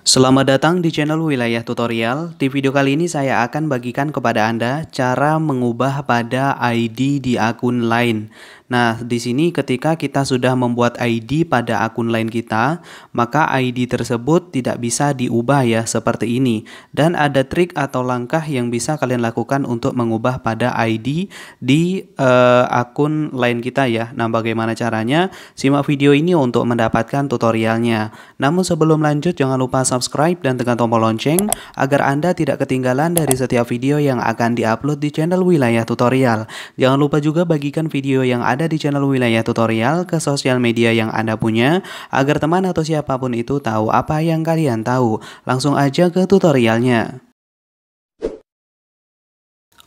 Selamat datang di channel Wilayah Tutorial. Di video kali ini saya akan bagikan kepada Anda cara mengubah pada ID di akun lain. Nah, di sini ketika kita sudah membuat ID pada akun lain kita, maka ID tersebut tidak bisa diubah ya seperti ini. Dan ada trik atau langkah yang bisa kalian lakukan untuk mengubah pada ID di uh, akun lain kita ya. Nah, bagaimana caranya? Simak video ini untuk mendapatkan tutorialnya. Namun sebelum lanjut jangan lupa subscribe dan tekan tombol lonceng agar Anda tidak ketinggalan dari setiap video yang akan diupload di channel Wilayah Tutorial. Jangan lupa juga bagikan video yang ada di channel Wilayah Tutorial ke sosial media yang Anda punya agar teman atau siapapun itu tahu apa yang kalian tahu. Langsung aja ke tutorialnya.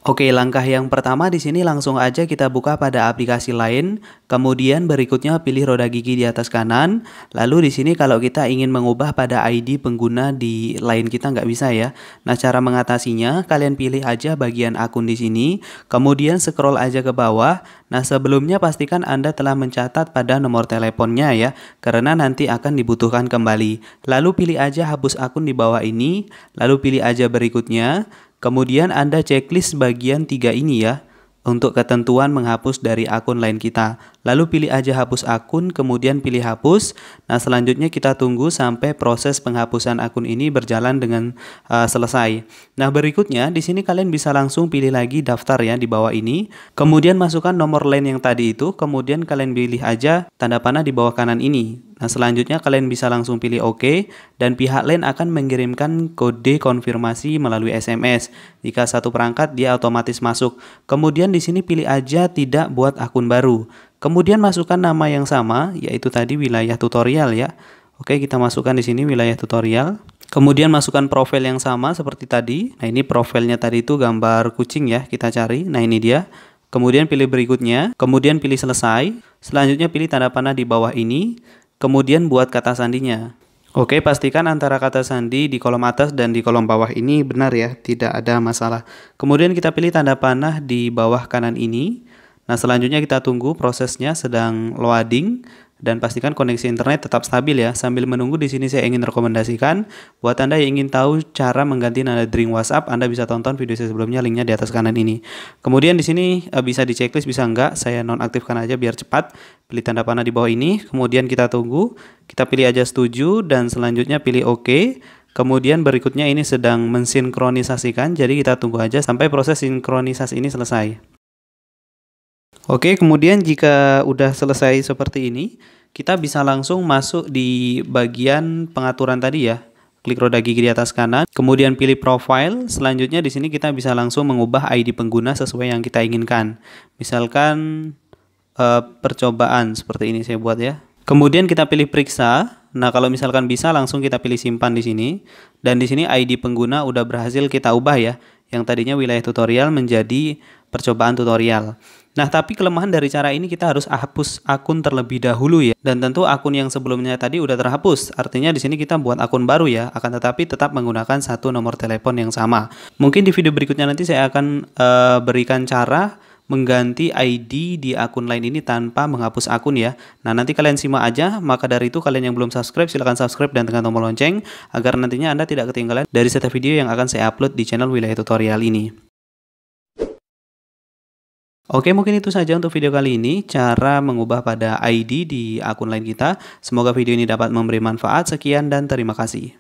Oke, langkah yang pertama di sini langsung aja kita buka pada aplikasi lain, kemudian berikutnya pilih roda gigi di atas kanan. Lalu di sini kalau kita ingin mengubah pada ID pengguna di lain kita nggak bisa ya. Nah, cara mengatasinya kalian pilih aja bagian akun di sini, kemudian scroll aja ke bawah. Nah, sebelumnya pastikan Anda telah mencatat pada nomor teleponnya ya, karena nanti akan dibutuhkan kembali. Lalu pilih aja hapus akun di bawah ini, lalu pilih aja berikutnya. Kemudian Anda checklist bagian tiga ini ya, untuk ketentuan menghapus dari akun lain kita. Lalu pilih aja hapus akun, kemudian pilih hapus. Nah, selanjutnya kita tunggu sampai proses penghapusan akun ini berjalan dengan uh, selesai. Nah, berikutnya di sini kalian bisa langsung pilih lagi daftar ya di bawah ini. Kemudian masukkan nomor lain yang tadi itu, kemudian kalian pilih aja tanda panah di bawah kanan ini. Nah, selanjutnya kalian bisa langsung pilih OK dan pihak lain akan mengirimkan kode konfirmasi melalui SMS. Jika satu perangkat dia otomatis masuk. Kemudian di sini pilih aja tidak buat akun baru. Kemudian masukkan nama yang sama yaitu tadi wilayah tutorial ya. Oke, kita masukkan di sini wilayah tutorial. Kemudian masukkan profil yang sama seperti tadi. Nah, ini profilnya tadi itu gambar kucing ya, kita cari. Nah, ini dia. Kemudian pilih berikutnya, kemudian pilih selesai. Selanjutnya pilih tanda panah di bawah ini. Kemudian buat kata sandinya. Oke, pastikan antara kata sandi di kolom atas dan di kolom bawah ini benar ya, tidak ada masalah. Kemudian kita pilih tanda panah di bawah kanan ini. Nah, selanjutnya kita tunggu prosesnya sedang loading dan pastikan koneksi internet tetap stabil ya. Sambil menunggu di sini saya ingin rekomendasikan buat Anda yang ingin tahu cara mengganti nada drink WhatsApp, Anda bisa tonton video saya sebelumnya linknya di atas kanan ini. Kemudian di sini eh, bisa di checklist bisa enggak? Saya nonaktifkan aja biar cepat. Pilih tanda panah di bawah ini, kemudian kita tunggu, kita pilih aja setuju dan selanjutnya pilih oke. OK. Kemudian berikutnya ini sedang mensinkronisasikan, jadi kita tunggu aja sampai proses sinkronisasi ini selesai. Oke, kemudian jika udah selesai seperti ini, kita bisa langsung masuk di bagian pengaturan tadi ya. Klik roda gigi di atas kanan, kemudian pilih profile. Selanjutnya di sini kita bisa langsung mengubah ID pengguna sesuai yang kita inginkan. Misalkan eh, percobaan seperti ini saya buat ya. Kemudian kita pilih periksa. Nah, kalau misalkan bisa langsung kita pilih simpan di sini. Dan di sini ID pengguna udah berhasil kita ubah ya. Yang tadinya wilayah tutorial menjadi percobaan tutorial. Nah, tapi kelemahan dari cara ini kita harus hapus akun terlebih dahulu ya. Dan tentu akun yang sebelumnya tadi udah terhapus. Artinya di sini kita buat akun baru ya, akan tetapi tetap menggunakan satu nomor telepon yang sama. Mungkin di video berikutnya nanti saya akan uh, berikan cara mengganti ID di akun lain ini tanpa menghapus akun ya. Nah, nanti kalian simak aja, maka dari itu kalian yang belum subscribe silahkan subscribe dan tekan tombol lonceng agar nantinya Anda tidak ketinggalan dari setiap video yang akan saya upload di channel Wilayah Tutorial ini. Oke, mungkin itu saja untuk video kali ini, cara mengubah pada ID di akun lain kita. Semoga video ini dapat memberi manfaat. Sekian dan terima kasih.